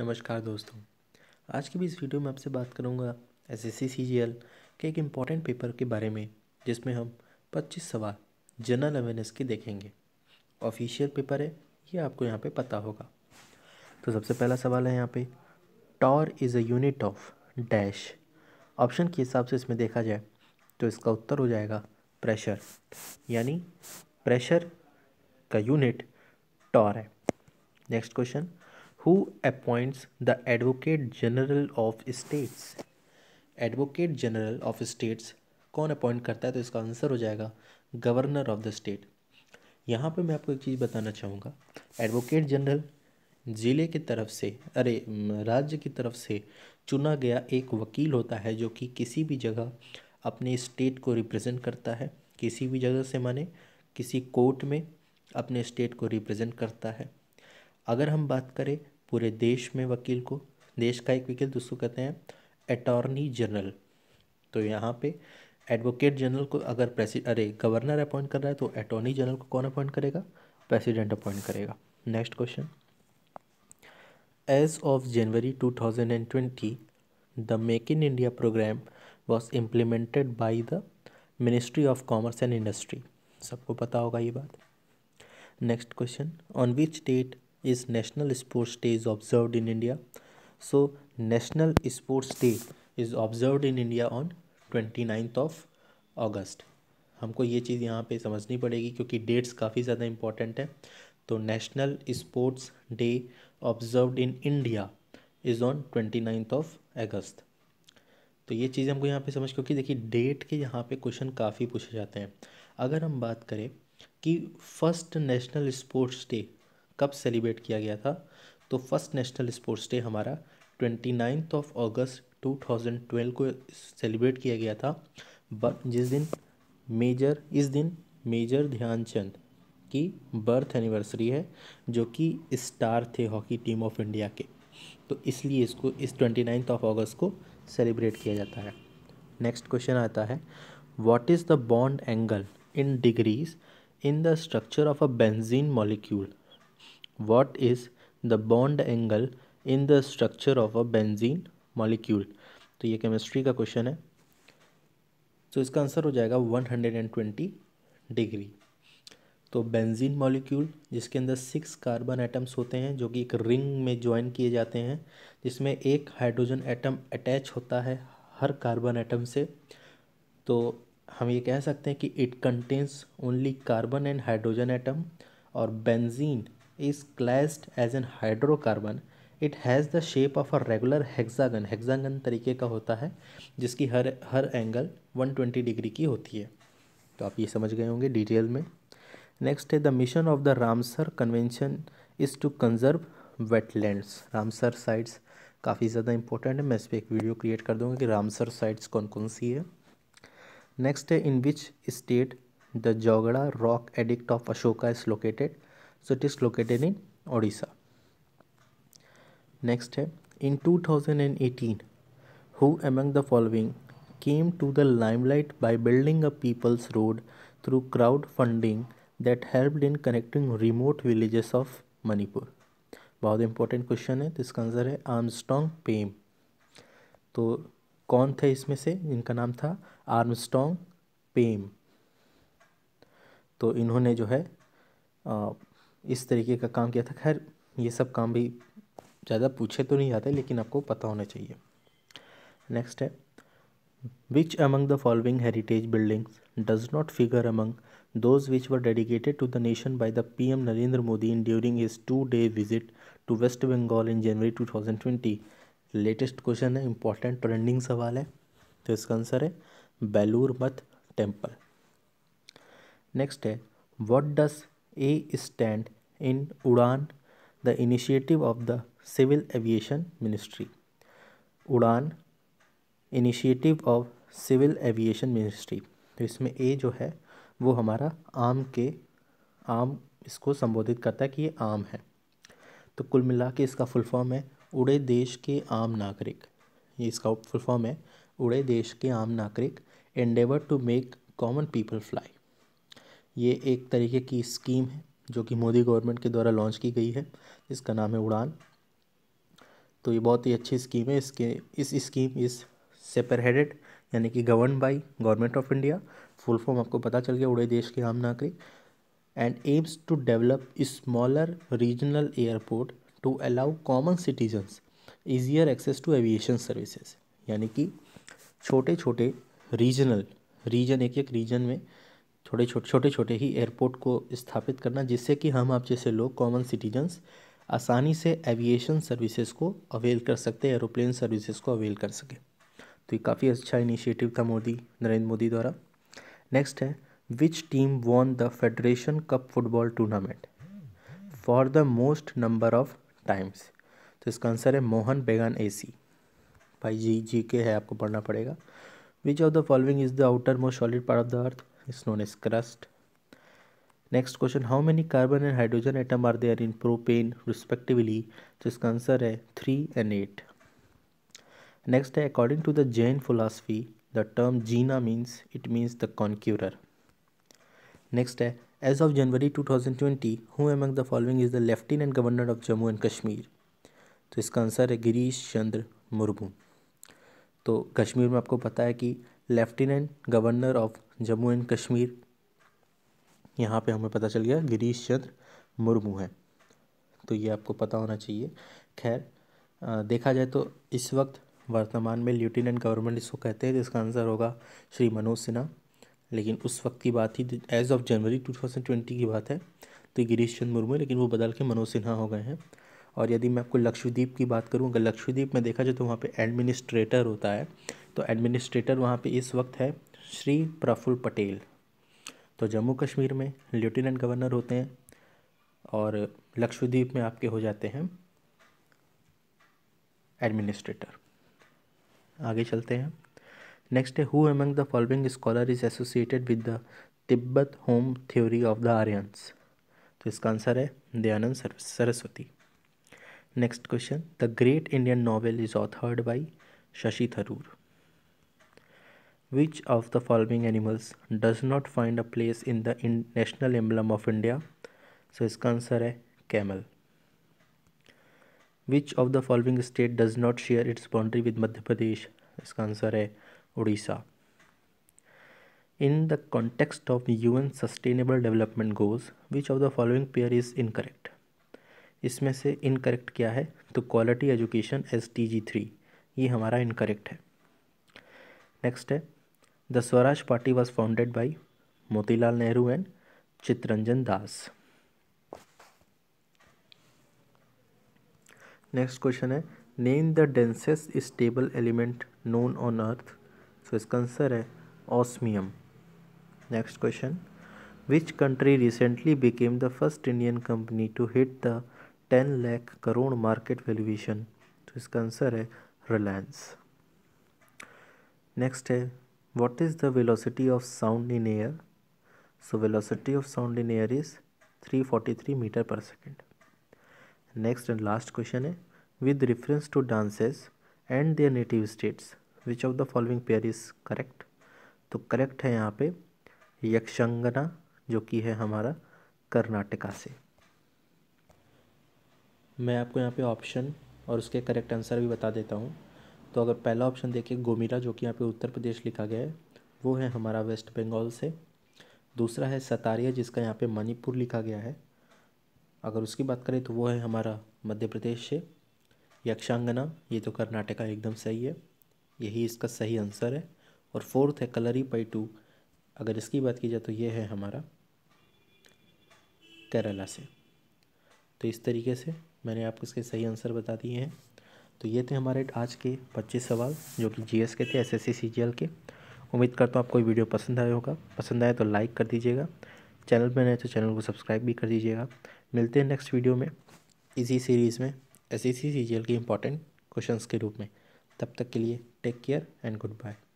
नमस्कार दोस्तों आज की भी इस वीडियो में आपसे बात करूंगा S S C C G L के एक इम्पॉर्टेंट पेपर के बारे में जिसमें हम 25 सवाल जनरल अवेयरनेस के देखेंगे ऑफिशियल पेपर है ये आपको यहाँ पे पता होगा तो सबसे पहला सवाल है यहाँ पे torr is a unit of dash option के हिसाब से इसमें देखा जाए तो इसका उत्तर हो जाएगा प्रेशर यानी प्रेशर का यूनिट टॉर है next question who appoints the advocate general of states advocate general of states कौन अपॉइंट करता है तो इसका आंसर हो जाएगा गवर्नर ऑफ द स्टेट यहाँ पे मैं आपको एक चीज़ बताना चाहूँगा एडवोकेट जनरल ज़िले की तरफ से अरे राज्य की तरफ से चुना गया एक वकील होता है जो कि किसी भी जगह अपने स्टेट को रिप्रेजेंट करता है किसी भी जगह से माने किसी कोर्ट में अपने स्टेट को रिप्रेजेंट करता है अगर हम बात करें पूरे देश में वकील को देश का एक वकील उसको कहते हैं अटॉर्नी जनरल तो यहाँ पे एडवोकेट जनरल को अगर प्रेसि अरे गवर्नर अपॉइंट कर रहा है तो अटॉर्नी जनरल को कौन अपॉइंट करेगा प्रेसिडेंट अपॉइंट करेगा next question as of January two thousand and twenty the make in India programme was implemented by the ministry of commerce and industry सबको पता होगा ये बात next question on which date is national sports day is observe in India so national sports day is observe in India on twenty ninth of August हमको ये चीज़ यहाँ पे समझनी पड़ेगी क्योंकि डेट्स काफ़ी ज़्यादा इम्पॉर्टेंट है तो national sports day observed in India is on twenty ninth of August तो ये चीज़ हमको यहाँ पे समझ क्योंकि देखिए डेट के यहाँ पे क्वेश्चन काफ़ी पूछे जाते हैं अगर हम बात करें कि फर्स्ट नेशनल स्पोर्ट्स डे कब सेलिब्रेट किया गया था तो फर्स्ट नेशनल स्पोर्ट्स डे हमारा twenty ninth of August two thousand twelve को सेलिब्रेट किया गया था बट जिस दिन मेजर इस दिन मेजर ध्यानचंद की बर्थ एनिवर्सरी है जो कि स्टार थे हॉकी टीम ऑफ इंडिया के तो इसलिए इसको इस ट्वेंटी नाइन्थ ऑफ अगस्त को सेलिब्रेट किया जाता है नेक्स्ट क्वेश्चन आता है what is the bond angle in degrees in the structure of a benzene molecule What is the bond angle in the structure of a benzene molecule? तो ये chemistry का question है तो so, इसका answer हो जाएगा one hundred and twenty degree तो benzene molecule जिसके अंदर सिक्स कार्बन एटम्स होते हैं जो कि एक रिंग में ज्वाइन किए जाते हैं जिसमें एक हाइड्रोजन एटम अटैच होता है हर कार्बन एटम से तो हम ये कह सकते हैं कि it contains only carbon and hydrogen atom और benzene is classed as an hydrocarbon it has the shape of a regular hexagon hexagon तरीके का होता है जिसकी हर हर एंगल 120 डिग्री की होती है तो आप ये समझ गए होंगे डिटेल में नेक्स्ट है the mission of the Ramsar convention is to conserve wetlands Ramsar sites काफ़ी ज़्यादा इंपॉर्टेंट है मैं इस पर एक वीडियो क्रिएट कर दूँगा कि रामसर साइट्स कौन कौन सी है नेक्स्ट है in which state the Jaugada rock edict of Ashoka is located so it is located in Odisha next है in two thousand and eighteen who among the following came to the limelight by building a people's road through crowd funding that help in connecting remote villages of Manipur बहुत important question है तो इसका answer है आर्मस्टोंग पेम तो कौन थे इसमें से इनका नाम था आर्मस्टोंग पेम तो इन्होंने जो है इस तरीके का काम किया था खैर ये सब काम भी ज़्यादा पूछे तो नहीं जाते लेकिन आपको पता होना चाहिए नेक्स्ट है which among the following heritage buildings does not figure among those to the nation dedicated the P M Narendra Modi in during Modi two day visit to West Bengal in January two thousand twenty latest question है important trending सवाल है तो इसका answer है Belur Math temple next है what does A stand in Udan the initiative of the civil aviation ministry Udan initiative of civil aviation ministry तो इसमें ए जो है वो हमारा आम के आम इसको संबोधित करता है कि ये आम है तो कुल मिला के इसका फुल फॉर्म है उड़े देश के आम नागरिक ये इसका फुल फॉर्म है उड़े देश के आम नागरिक endeavour to make common people fly ये एक तरीके की स्कीम है जो कि मोदी गवर्नमेंट के द्वारा लॉन्च की गई है इसका नाम है उड़ान तो ये बहुत ही अच्छी स्कीम है इसके इस स्कीम इस सेपरहेडेड यानी कि govern by government of India full form आपको पता चल गया उड़े देश के आम नागरिक and aims to develop smaller regional airport to allow common citizens easier access to aviation services यानी कि छोटे छोटे रीजनल रीजन एक एक रीजन में थोड़े छोटे छोटे छोटे ही एयरपोर्ट को स्थापित करना जिससे कि हम आप जैसे लोग कॉमन सिटीजन्स आसानी से एविएशन सर्विसेज को अवेल कर सकते हैं एरोप्लेन सर्विसेज को अवेल कर सकें तो ये काफ़ी अच्छा इनिशिएटिव था मोदी नरेंद्र मोदी द्वारा नेक्स्ट है which team won the Federation cup football tournament for the most number of times तो इसका आंसर है मोहन बेगान ए सी भाई जी जी के है आपको पढ़ना पड़ेगा which of the following is the outermost solid part of the earth is known as crust. Next question how many carbon and hydrogen atom are there in propane respectively जिसका answer है three and eight next है according to the Jain philosophy the term Jina means it means the conqueror next है as of January 2020 who among the following is the lieutenant governor of Jammu and Kashmir तो इसका answer है गिरीश चंद्र मुर्मू तो कश्मीर में आपको पता है कि lieutenant governor of Jammu and Kashmir यहाँ पे हमें पता चल गया गिरीश चंद्र मुर्मू हैं तो ये आपको पता होना चाहिए खैर देखा जाए तो इस वक्त वर्तमान में लेफ्टिनेंट गवर्नमेंट इसको कहते हैं जिसका आंसर होगा श्री मनोज सिन्हा लेकिन उस वक्त की बात ही एज ऑफ जनवरी टू की बात है तो गिरीश चंद्र मुर्मू लेकिन वो बदल के मनोज सिन्हा हो गए हैं और यदि मैं आपको लक्षद्वीप की बात करूँ अगर लक्षद्वीप में देखा जाए तो वहाँ पर एडमिनिस्ट्रेटर होता है तो एडमिनिस्ट्रेटर वहाँ पर इस वक्त है श्री प्रफुल पटेल तो जम्मू कश्मीर में लेफ्टिनेंट गवर्नर होते हैं और लक्षद्वीप में आपके हो जाते हैं एडमिनिस्ट्रेटर आगे चलते हैं नेक्स्ट है who among the following scholar is associated with the Tibet home theory of the Aryans तो इसका आंसर है Dayanand Saraswati Next question. The Great Indian Novel is authored by Shashi Tharoor. Which of the following animals does not find a place in the in national emblem of India? So its answer is camel. Which of the following state does not share its boundary with Madhya Pradesh? Its answer is Odisha. In the context of UN Sustainable Development Goals, which of the following pair is incorrect? इसमें से incorrect क्या है तो quality education S T G three ये हमारा incorrect है next है the Swaraj party was founded by Motilal Nehru and Chittaranjan Das next question है name the densest stable element known on earth so इसका आंसर है osmium next question which country recently became the first Indian company to hit the ten lakh crore market valuation तो इसका answer है Reliance next है what is the velocity of sound in air so velocity of sound in air is three forty three metre per second next and last question है with reference to dances and their native states which of the following pair is correct तो correct है यहाँ पे यक्षंगना जो कि है हमारा कर्नाटका से मैं आपको यहाँ पे ऑप्शन और उसके करेक्ट आंसर भी बता देता हूँ तो अगर पहला ऑप्शन देखिए गोमिला जो कि यहाँ पे उत्तर प्रदेश लिखा गया है वो है हमारा वेस्ट बंगाल से दूसरा है सतारिया जिसका यहाँ पे मणिपुर लिखा गया है अगर उसकी बात करें तो वो है हमारा मध्य प्रदेश से यक्षांगना ये तो कर्नाटका एकदम सही है यही इसका सही आंसर है और फोर्थ है कलरी पैटू अगर इसकी बात की जाए तो ये है हमारा केरला से तो इस तरीके से मैंने आपको इसके सही आंसर बता दिए हैं तो ये थे हमारे आज के पच्चीस सवाल जो कि जी के थे एस एस सी के उम्मीद करता हूँ आपको वीडियो पसंद आया होगा पसंद आए तो लाइक कर दीजिएगा चैनल पर नए तो चैनल को सब्सक्राइब भी कर दीजिएगा मिलते हैं नेक्स्ट वीडियो में इसी सीरीज़ में एस एस सी के इंपॉर्टेंट क्वेश्चंस के रूप में तब तक के लिए take care and good bye